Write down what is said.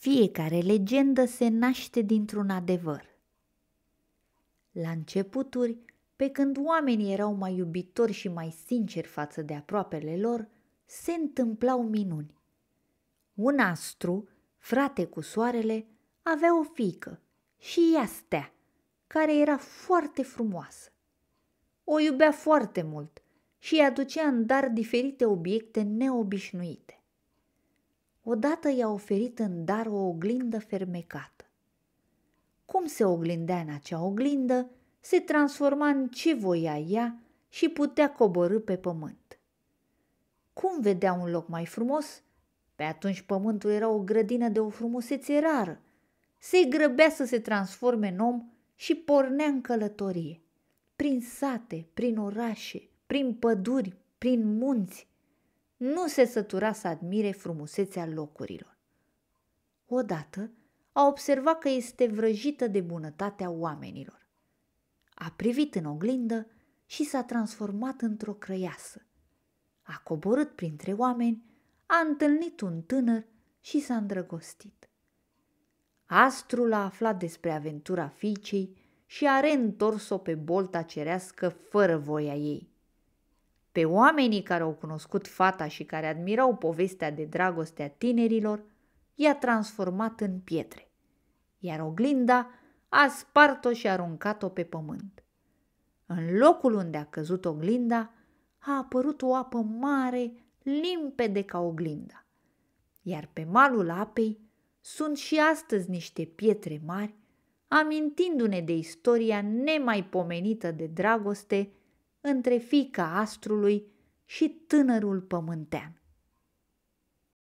Fiecare legendă se naște dintr-un adevăr. La începuturi, pe când oamenii erau mai iubitori și mai sinceri față de aproapele lor, se întâmplau minuni. Un astru, frate cu soarele, avea o fiică și ea stea, care era foarte frumoasă. O iubea foarte mult și îi aducea în dar diferite obiecte neobișnuite. Odată i-a oferit în dar o oglindă fermecată. Cum se oglindea în acea oglindă, se transforma în ce voia ea și putea coborâ pe pământ. Cum vedea un loc mai frumos? Pe atunci pământul era o grădină de o frumusețe rară. Se grăbea să se transforme în om și pornea în călătorie, prin sate, prin orașe, prin păduri, prin munți, nu se sătura să admire frumusețea locurilor. Odată a observat că este vrăjită de bunătatea oamenilor. A privit în oglindă și s-a transformat într-o crăiasă. A coborât printre oameni, a întâlnit un tânăr și s-a îndrăgostit. Astrul a aflat despre aventura fiicei și a reîntors-o pe bolta cerească fără voia ei. Pe oamenii care au cunoscut fata și care admirau povestea de dragoste a tinerilor, i-a transformat în pietre, iar oglinda a spart-o și aruncat-o pe pământ. În locul unde a căzut oglinda, a apărut o apă mare, limpede ca oglinda. Iar pe malul apei sunt și astăzi niște pietre mari, amintindu-ne de istoria nemaipomenită de dragoste între fica astrului și tânărul pământean.